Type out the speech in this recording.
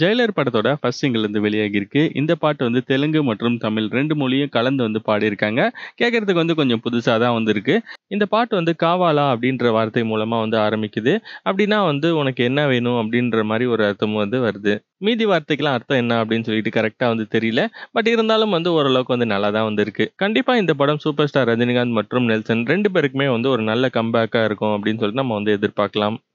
jailer படத்தோட first single வந்து வெளியாகி இருக்கு இந்த பாட்டு வந்து தெலுங்கு மற்றும் தமிழ் ரெண்டு மொழியும் கலந்து வந்து பாடியிருக்காங்க கேட்கறதுக்கு வந்து கொஞ்சம் புதுசாக தான் வந்திருக்கு இந்த பாட்டு வந்து காவாலா அப்படின்ற வார்த்தை மூலமாக வந்து ஆரம்பிக்குது அப்படின்னா வந்து உனக்கு என்ன வேணும் அப்படின்ற மாதிரி ஒரு அர்த்தம் வந்து வருது மீதி வார்த்தைக்கெல்லாம் அர்த்தம் என்ன அப்படின்னு சொல்லிட்டு கரெக்டாக வந்து தெரியல பட் இருந்தாலும் வந்து ஓரளவுக்கு வந்து நல்லா தான் வந்திருக்கு கண்டிப்பாக இந்த படம் சூப்பர் ஸ்டார் ரஜினிகாந்த் மற்றும் நெல்சன் ரெண்டு பேருக்குமே வந்து ஒரு நல்ல கம்பேக்காக இருக்கும் அப்படின்னு சொல்லிட்டு நம்ம வந்து எதிர்பார்க்கலாம்